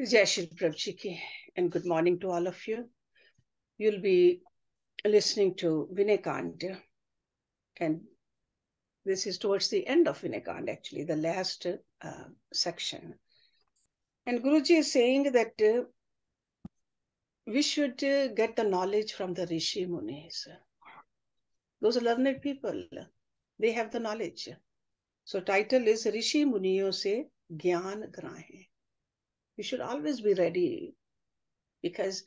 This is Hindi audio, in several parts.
Jai Shri Prabhji and good morning to all of you. You'll be listening to Vinayakand and this is towards the end of Vinayakand actually, the last uh, section. And Guruji is saying that uh, we should uh, get the knowledge from the Rishi Munis. Those learned people, they have the knowledge. So title is Rishi Muniyo se Gyan Grahe. We should always be ready because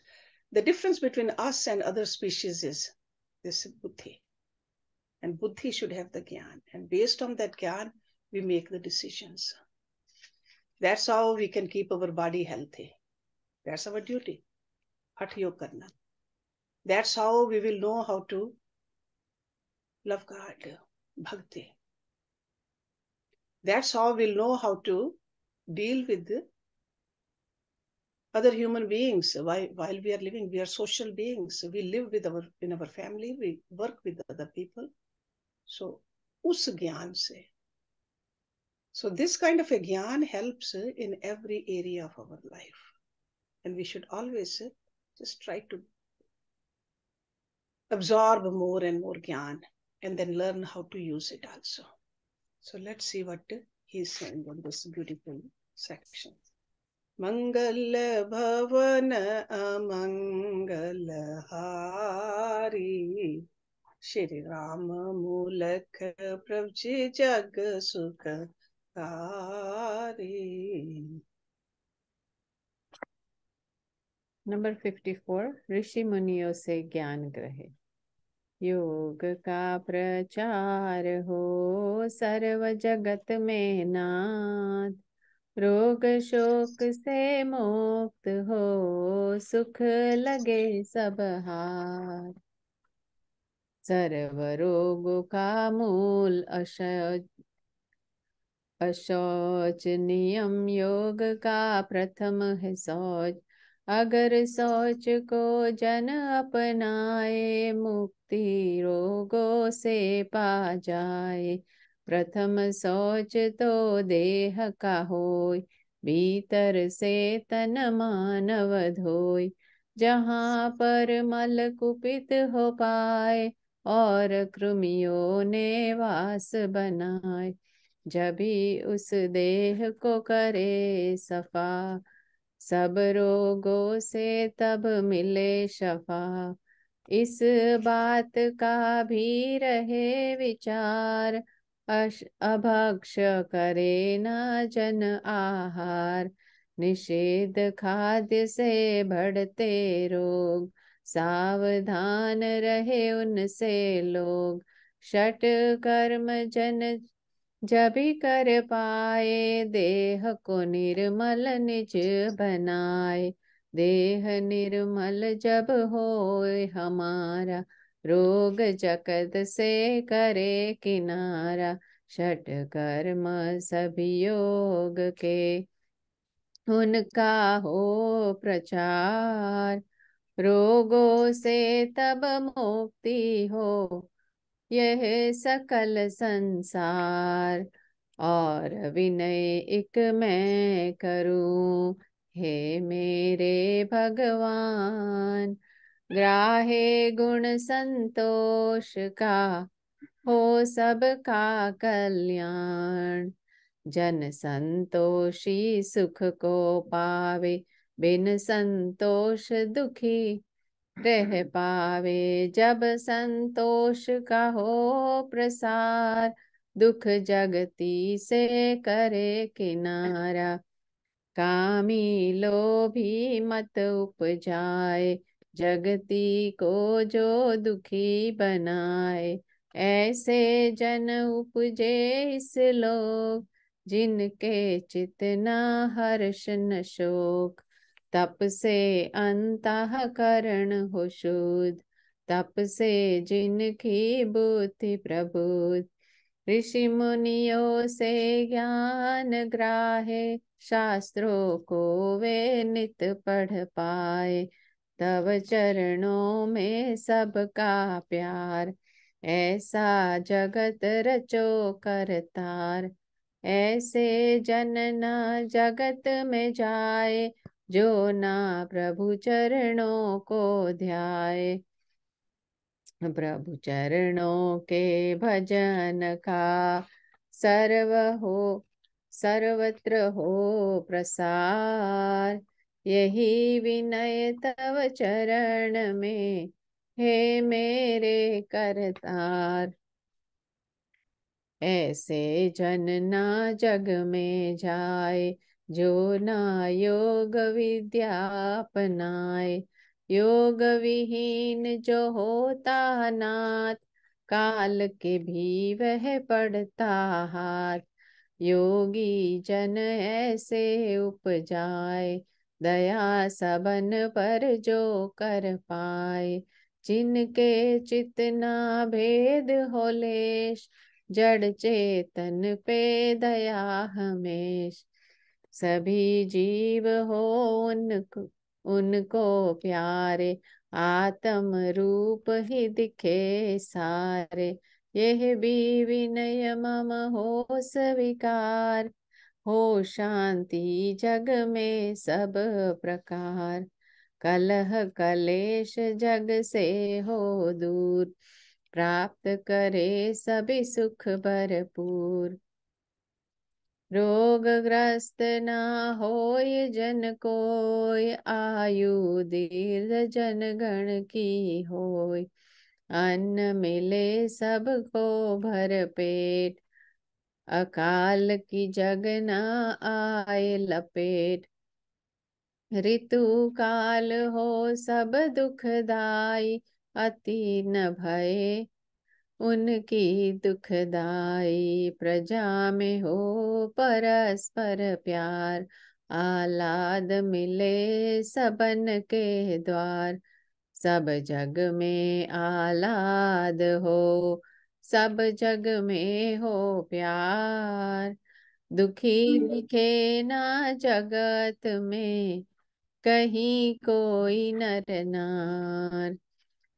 the difference between us and other species is this buddhi. And buddhi should have the gyan. And based on that gyan, we make the decisions. That's how we can keep our body healthy. That's our duty. karna. That's how we will know how to love God, bhakti. That's how we'll know how to deal with the other human beings while, while we are living we are social beings we live with our in our family we work with other people so us gyan se so this kind of a gyan helps in every area of our life and we should always just try to absorb more and more gyan and then learn how to use it also so let's see what he's saying on this beautiful section मंगल भवन अमंगल श्री राम मूलक प्रभु जग सुख कारी नंबर फिफ्टी फोर ऋषि मुनियों से ज्ञान ग्रहे योग का प्रचार हो सर्व जगत में नाथ रोग शोक से मुक्त हो सुख लगे सब हार सर्व रोग का मूल अशौच नियम योग का प्रथम है शौच अगर शौच को जन अपनाए मुक्ति रोगों से पा जाए प्रथम सोच तो देह का होय भीतर से तन मानव धोय जहाँ पर मल कुपित हो पाए और कृमियों ने वास बनाए जभी उस देह को करे सफा सब रोगों से तब मिले शफा इस बात का भी रहे विचार अश अभक्ष करे न जन आहार निषेध खाद्य से बढ़ते रोग सावधान रहे उनसे लोग षट कर्म जन जभी कर पाए देह को निर्मल निज बनाए देह निर्मल जब होए हमारा रोग जगत से करे किनारा षट कर्म सभी योग के उनका हो प्रचार रोगों से तब मुक्ति हो यह सकल संसार और विनय एक मैं करूं हे मेरे भगवान ग्राहे गुण संतोष का हो सब का कल्याण जन संतोषी सुख को पावे बिन संतोष दुखी रह पावे जब संतोष का हो प्रसार दुख जगती से करे किनारा कामी लोभी मत उपजाए जगती को जो दुखी बनाए ऐसे जन उपजे इस लोक जिनके चितना हर्ष न शोक तप से अंत करण हो शुद्ध तप से जिनकी बुद्धि प्रबुद्ध ऋषि मुनियों से ज्ञान ग्राहे शास्त्रों को वे नित पढ़ पाए तब चरणों में सबका प्यार ऐसा जगत रचो करतार ऐसे जन न जगत में जाए जो ना प्रभु चरणों को ध्याए प्रभु चरणों के भजन का सर्व हो सर्वत्र हो प्रसार यही विनय तव चरण में हे मेरे करतार ऐसे जन ना जग में जाए जो ना योग विद्या अपनाए योग विहीन जो होता नाथ काल के भी वह पड़ता हाथ योगी जन ऐसे उपजाए दया सबन पर जो कर पाए जिनके चितना भेद हो लेश जड़ चेतन पे दया हमेश सभी जीव हो उनको उनको प्यारे आत्म रूप ही दिखे सारे यह भी विनय मम हो स्वीकार हो शांति जग में सब प्रकार कलह कलेश जग से हो दूर प्राप्त करे सभी सुख भरपूर रोग ग्रस्त ना होय जन कोय आयु दीर्घ जन गण की होय अन्न मिले सबको भर पेट अकाल की जगना आए लपेट ऋतु काल हो सब दुखदाई अति न भय उनकी दुखदाई प्रजा में हो परस्पर प्यार आलाद मिले सबन के द्वार सब जग में आलाद हो सब जग में हो प्यार दुखी दिखे हम्म। ना जगत में कहीं कोई नर नार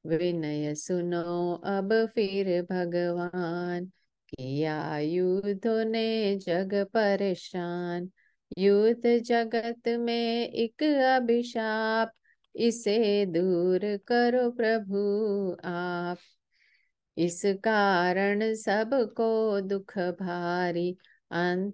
विनय सुनो अब फिर भगवान किया युद्ध ने जग परेशान युद्ध जगत में एक अभिशाप इसे दूर करो प्रभु आप इस कारण सबको दुख भारी अं,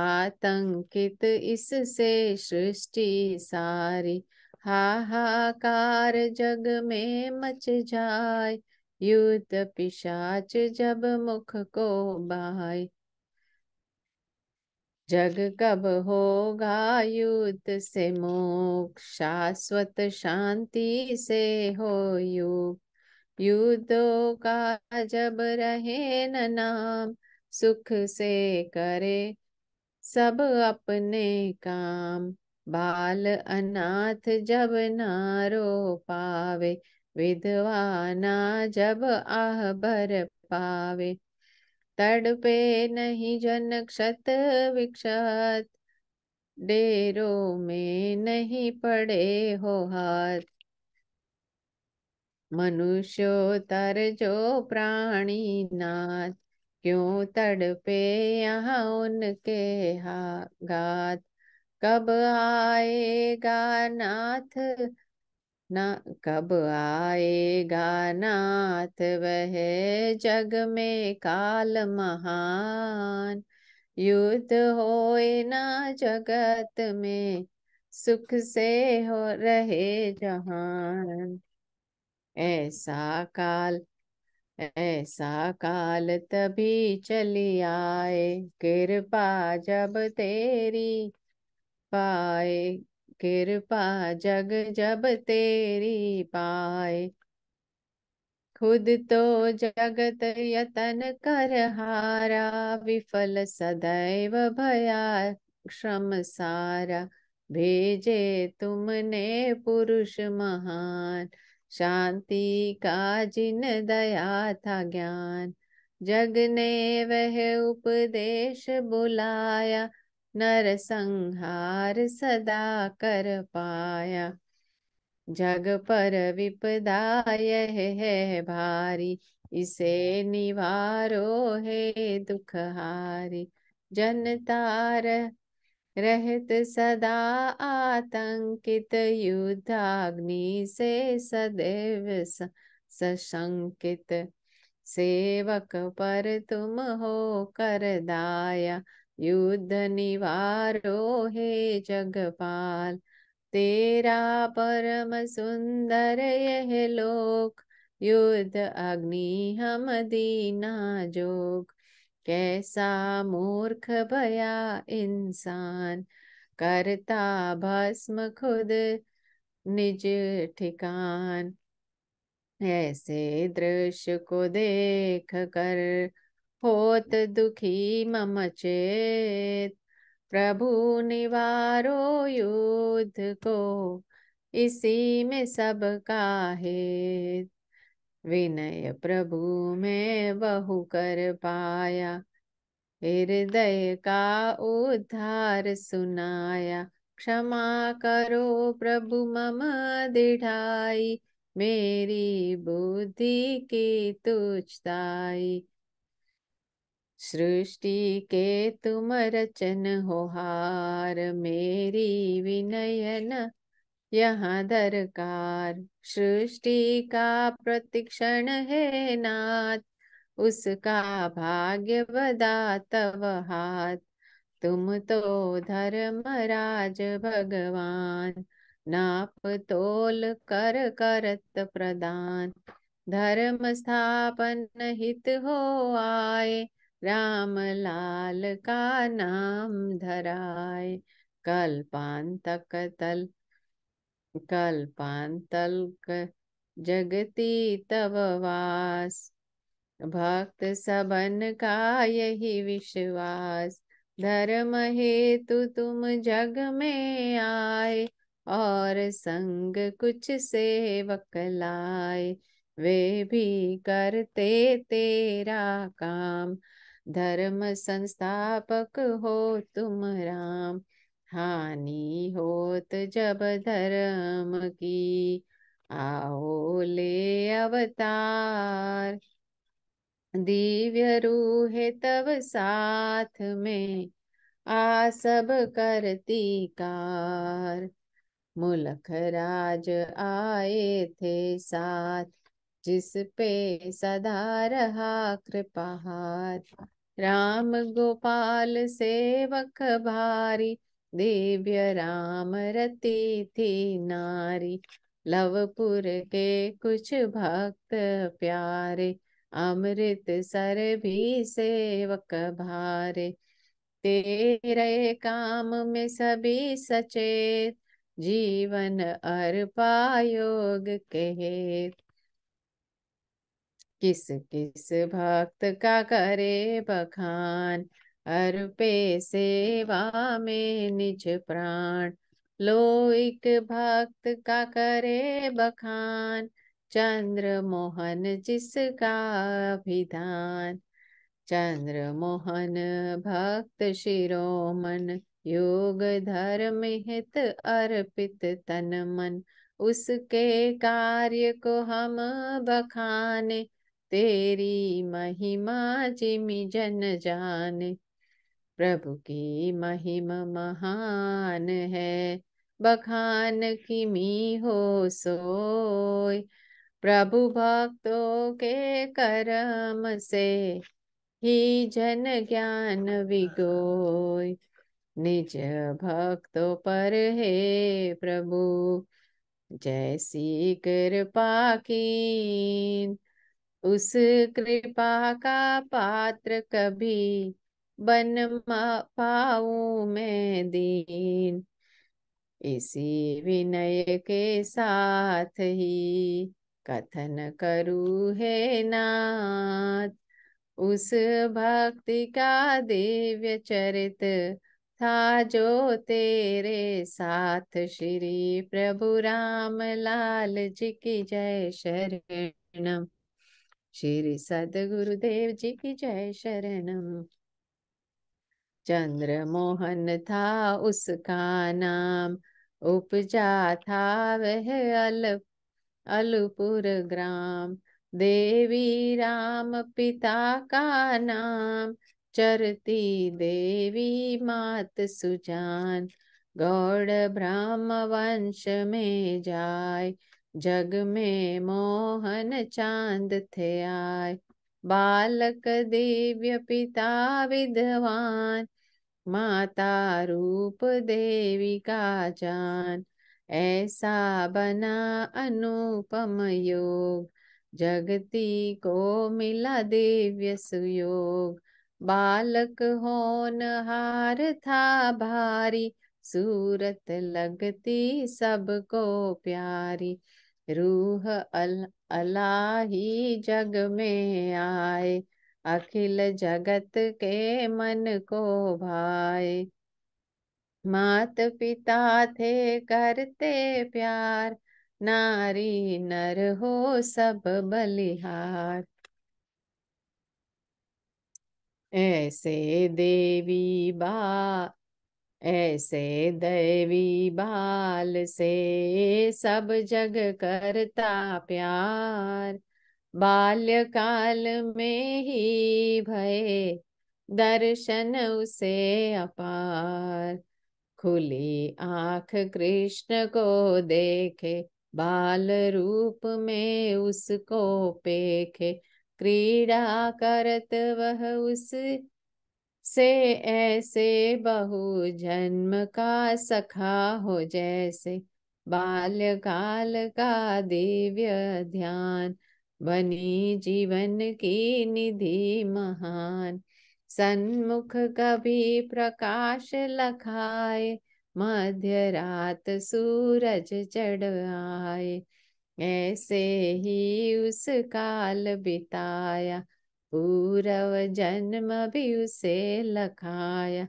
आतंकित इससे सृष्टि सारी हाहाकार जग में मच जाए युद्ध पिशाच जब मुख को बाय जग कब होगा युद्ध से मोक्ष शाश्वत शांति से हो युक्त युद्धों का जब रहे न नाम सुख से करे सब अपने काम बाल अनाथ जब ना रो पावे विधवाना जब आह भर पावे तड़पे नहीं जन क्षत विक्षत डेरों में नहीं पड़े हो हाथ मनुष्योतर जो प्राणी नाथ क्यों तड़पे यहाँ उनके हा गात कब आएगा नाथ ना कब आएगा नाथ वह जग में काल महान युद्ध हो ना जगत में सुख से हो रहे जहान ऐसा काल ऐसा काल तभी चली आए कृपा जब तेरी पाए कृपा जग जब तेरी पाए खुद तो जगत यतन कर हारा विफल सदैव भया श्रम सारा भेजे तुमने पुरुष महान शांति का जिन दया था ज्ञान जग ने वह उपदेश बुलाया नर संहार सदा कर पाया जग पर विपदा यह है भारी इसे निवारो है दुखहारी जनता रहत सदा आतंकित युद्धाग्नि से सदैव सशंकित सेवक पर तुम हो कर दाया युद्ध निवारो हे जगपाल तेरा परम सुंदर यह लोक युद्ध अग्नि हम दीना जोग कैसा मूर्ख भया इंसान करता भस्म खुद निज ठिकान ऐसे दृश्य को देख कर होत दुखी मम चेत प्रभु निवारो युद्ध को इसी में सब का हेत विनय प्रभु में बहु कर पाया हृदय का उद्धार सुनाया क्षमा करो प्रभु मम दिढ़ाई मेरी बुद्धि की तुच्छताई सृष्टि के तुम रचन हो हार मेरी विनयन यहाँ दरकार सृष्टि का प्रतिक्षण है नाथ उसका भाग्य बदा तव हाथ तुम तो धर्मराज भगवान नाप तोल कर करत प्रदान धर्म स्थापन हित हो आए राम लाल का नाम धराय कल्पांतक तल कल्पांतल जगती तब वास भक्त सबन का यही विश्वास धर्म हेतु तुम जग में आए और संग कुछ सेवक लाए वे भी करते तेरा काम धर्म संस्थापक हो तुम राम हानि होत जब धर्म की आओ ले अवतार दिव्य रूहे तब साथ में आ सब करती कार मुलख राज आए थे साथ जिस पे सदा रहा कृपाहार राम गोपाल सेवक भारी दिव्य राम रती थी नारी लवपुर के कुछ भक्त प्यारे अमृत सर भी सेवक भारे तेरे काम में सभी सचेत जीवन अर्पा योग कहे किस किस भक्त का करे बखान अर्पे सेवा में निज प्राण लो एक भक्त का करे बखान चंद्र मोहन जिसका अभिधान चंद्र मोहन भक्त शिरोमन योग धर्म हित अर्पित तन मन उसके कार्य को हम बखाने तेरी महिमा जिमी जन जाने प्रभु की महिमा महान है बखान किमी हो सोय प्रभु भक्तों के कर्म से ही जन ज्ञान विगोय निज भक्तों पर हे प्रभु जैसी कृपा की उस कृपा का पात्र कभी बन पाऊ मैं दीन इसी विनय के साथ ही कथन करू हे नाथ उस भक्ति का दिव्य चरित था जो तेरे साथ श्री प्रभु राम लाल जी की जय शरणम श्री सदगुरुदेव जी की जय शरणम चंद्र मोहन था उसका नाम उपजा था वह अल अलपुर ग्राम देवी राम पिता का नाम चरती देवी मात सुजान गौड़ ब्राह्म वंश में जाय जग में मोहन चांद थे आय बालक दिव्य पिता विद्वान माता रूप देवी का जान ऐसा बना अनुपम योग जगती को मिला दिव्य सुयोग बालक होनहार था भारी सूरत लगती सबको प्यारी रूह अल अलाही जग में आए अखिल जगत के मन को भाए मात पिता थे करते प्यार नारी नर हो सब बलिहार ऐसे देवी बा ऐसे देवी बाल से सब जग करता प्यार बाल्यकाल में ही भय दर्शन उसे अपार खुली आंख कृष्ण को देखे बाल रूप में उसको पेखे क्रीड़ा करत वह उस से ऐसे बहु जन्म का सखा हो जैसे बाल्यकाल का दिव्य ध्यान बनी जीवन की निधि महान सन्मुख कभी प्रकाश लखाए मध्य रात सूरज चढ़ आए ऐसे ही उस काल बिताया पूरव जन्म भी उसे लखाया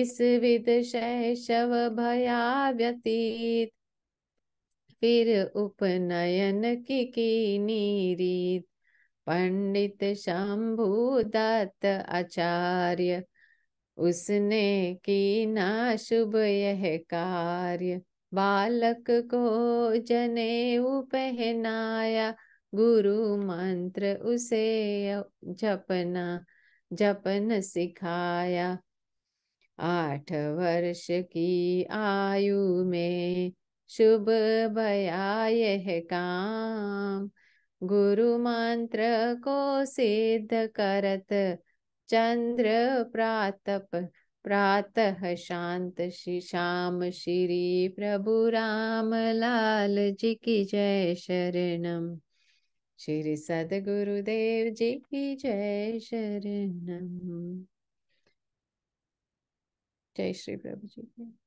इस विद शैशव भया व्यतीत फिर उपनयन की कीनी रीत पंडित शंभुदत्त आचार्य उसने की ना शुभ यह कार्य बालक को जने पहनाया गुरु मंत्र उसे जपना जपन सिखाया आठ वर्ष की आयु में शुभ भया काम गुरु मंत्र को सिद्ध करत चंद्र प्रातप प्रातः शांत श्री श्याम श्री प्रभु राम लाल जी की जय शरणम श्री सदगुरुदेव जी की जय शरणम जय श्री प्रभु जी की